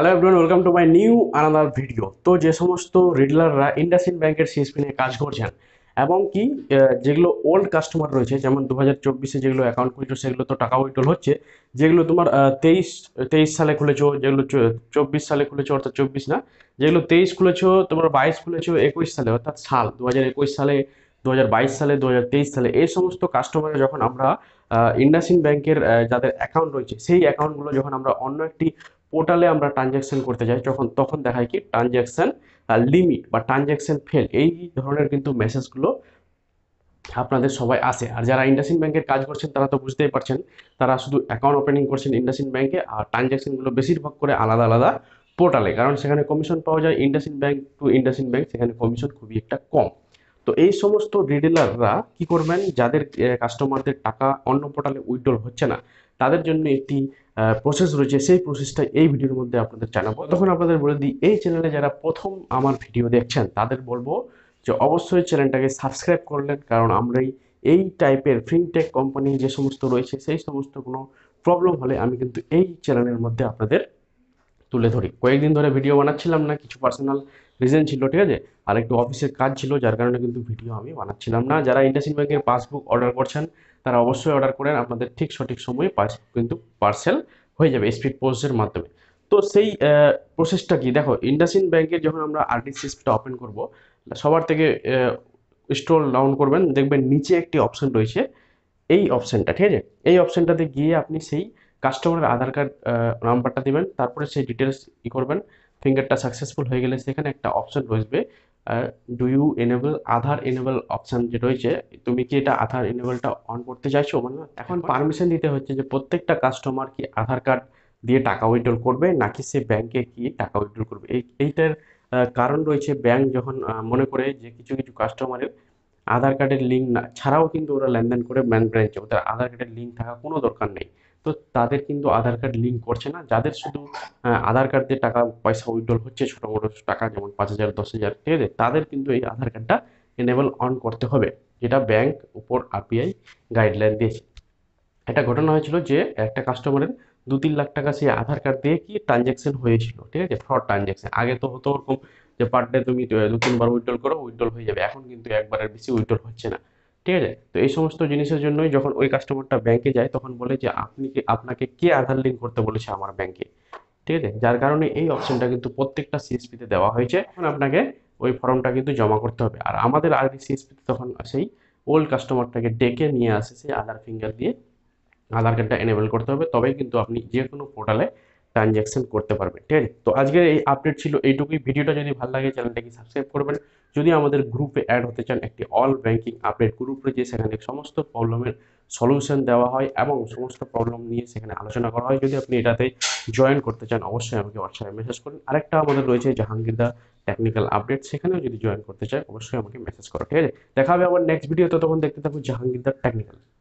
hello everyone welcome to my new another video তো যে সমস্ত রিডলাররা ইন্ডাসিন ব্যাংকের সিএসপি নিয়ে কাজ করছেন এবং কি যেগুলো ওল্ড কাস্টমার রয়েছে যেমন দু হাজার চব্বিশে যেগুলো অ্যাকাউন্ট খুলছো সেগুলো তো টাকা উইটল হচ্ছে যেগুলো তোমার তেইশ তেইশ সালে খুলেছো যেগুলো চব্বিশ সালে খুলেছো অর্থাৎ চব্বিশ না যেগুলো তেইশ খুলেছো তোমার বাইশ খুলেছো একুশ সালে অর্থাৎ সাল দু হাজার একুশ সালে দু হাজার বাইশ সালে দু হাজার তেইশ সালে এই সমস্ত কাস্টমারে যখন আমরা ইন্ডাসিন ব্যাংকের যাদের অ্যাকাউন্ট রয়েছে সেই অ্যাকাউন্টগুলো যখন আমরা অন্য একটি পোর্টালে আমরা ট্রানজ্যাকশন করতে যাই যখন তখন দেখায় কি ট্রানজ্যাকশন লিমিট বা ট্রানজ্যাকশন ফেল এই ধরনের কিন্তু মেসেজগুলো আপনাদের সবাই আসে আর যারা ইন্ডাসিন ব্যাংকের কাজ করছেন তারা তো বুঝতেই পারছেন তারা শুধু অ্যাকাউন্ট ওপেনিং করছেন ইন্ডাসিন ব্যাংকে আর ট্রানজ্যাকশনগুলো বেশিরভাগ করে আলাদা আলাদা পোর্টালে কারণ সেখানে কমিশন পাওয়া যায় IndusInd bank to IndusInd bank সেখানে কমিশন খুবই একটা কম তো এই সমস্ত রিটেলাররা কি করবেন যাদের কাস্টমারদের টাকা অন্য পোর্টালে উইড্রল হচ্ছে না তাদের জন্য একটি প্রসেস রয়েছে সেই প্রসেসটা এই ভিডিওর মধ্যে আপনাদের জানাবো তখন আপনাদের বলে দিই এই চ্যানেলে যারা প্রথম আমার ভিডিও দেখছেন তাদের বলবো যে অবশ্যই চ্যানেলটাকে সাবস্ক্রাইব করলেন কারণ আমরা এই টাইপের ফিনটেক কোম্পানি যে সমস্ত রয়েছে সেই সমস্ত কোনো প্রবলেম হলে আমি কিন্তু এই চ্যানেলের মধ্যে আপনাদের তুলে ধরি কয়েকদিন ধরে ভিডিও বানাচ্ছিলাম না কিছু পার্সোনাল রিজন ছিল ঠিক আছে আর একটু অফিসের কাজ ছিল যার কারণে কিন্তু ভিডিও আমি বানাচ্ছিলাম না যারা ইন্ডাসিন ব্যাঙ্কের পাসবুক অর্ডার করছেন তারা অবশ্যই অর্ডার করেন আপনাদের ঠিক সঠিক সময়ে পাসবুক কিন্তু পার্সেল হয়ে যাবে স্পিড পোস্টের মাধ্যমে তো সেই প্রসেসটা কি দেখো ইন্ডাসিন ব্যাংকে যখন আমরা আরডি সিস্টেমটা ওপেন করব সবার থেকে স্ট্রোল ডাউন করবেন দেখবেন নিচে একটি অপশন রয়েছে এই অপশানটা ঠিক আছে এই অপশানটাতে গিয়ে আপনি সেই কাস্টমারের আধার কার্ড নাম্বারটা দেবেন তারপরে সেই ডিটেলস ই করবেন ফিঙ্গারটা সাকসেসফুল হয়ে গেলে সেখানে একটা অপশন রয়েছে do you enable Aadhaar enable option যে রয়েছে তুমি কি এটা আধার এনেবলটা অন করতে চাইছো মানে এখন পারমিশন দিতে হচ্ছে যে প্রত্যেকটা কাস্টমার কি আধার কার্ড দিয়ে টাকা উইড্রল করবে নাকি সে ব্যাংকে গিয়ে টাকা উইড্রল করবে এই এইটার কারণ রয়েছে ব্যাংক যখন মনে করে যে কিছু কিছু কাস্টমারের আধার কার্ডের লিঙ্ক না ছাড়াও কিন্তু ওরা লেনদেন করে ব্যাংক ব্রাঞ্চে ওদের আধার কার্ডের লিঙ্ক থাকা কোনো দরকার নেই তো তাদের কিন্তু আধার কার্ড লিঙ্ক করছে না যাদের শুধু আধার কার্ড দিয়ে টাকা পয়সা উইড্রল হচ্ছে ছোটো মোটো টাকা যেমন পাঁচ হাজার দশ হাজার ঠিক আছে তাদের কিন্তু এই আধার কার্ডটা এনেবল অন করতে হবে যেটা ব্যাংক উপর আরপিআই গাইডলাইন দিয়েছে একটা ঘটনা হয়েছিল যে একটা কাস্টমারের দু তিন লাখ টাকা সেই আধার কার্ড দিয়ে কি ট্রানজ্যাকশন হয়েছিল ঠিক আছে ফ্রড ট্রানজ্যাকশন আগে তো হতো ওরকম যে পার ডে তুমি দু তিনবার উইড্রল করো উইড্রল হয়ে যাবে এখন কিন্তু একবারের বেশি উইড্রল হচ্ছে না ঠিক আছে তো এই সমস্ত জিনিসের জন্যই যখন ওই কাস্টমারটা ব্যাংকে যায় তখন বলে যে আপনি কি আপনাকে কে আধার লিঙ্ক করতে বলেছে আমার ব্যাংকে ঠিক আছে যার কারণে এই অপশনটা কিন্তু প্রত্যেকটা সিএসপিতে দেওয়া হয়েছে তখন আপনাকে ওই ফর্মটা কিন্তু জমা করতে হবে আর আমাদের আর সিএসপিতে তখন সেই ওল্ড কাস্টমারটাকে ডেকে নিয়ে আসে সেই আধার ফিঙ্গার দিয়ে আধার কার্ডটা এনেবল করতে হবে তবেই কিন্তু আপনি যে কোনো পোর্টালে ট্রানজ্যাকশন করতে পারবেন ঠিক আছে তো আজকের এই আপডেট ছিল এইটুকুই ভিডিওটা যদি ভালো লাগে চ্যানেলটাকে সাবস্ক্রাইব করবেন যদি আমাদের গ্রুপে অ্যাড হতে চান একটি অল ব্যাঙ্কিং আপডেট গ্রুপ রয়েছে সেখানে সমস্ত প্রবলেমের সলিউশন দেওয়া হয় এবং সমস্ত প্রবলেম নিয়ে সেখানে আলোচনা করা হয় যদি আপনি এটাতে জয়েন করতে চান অবশ্যই আমাকে হোয়াটসঅ্যাপে মেসেজ করুন আরেকটা আমাদের রয়েছে জাহাঙ্গীরদা টেকনিক্যাল আপডেট সেখানেও যদি জয়েন করতে চান অবশ্যই আমাকে মেসেজ করো ঠিক আছে দেখা হবে আবার নেক্সট ভিডিও তখন দেখতে থাকুন জাহাঙ্গীরদার টেকনিক্যাল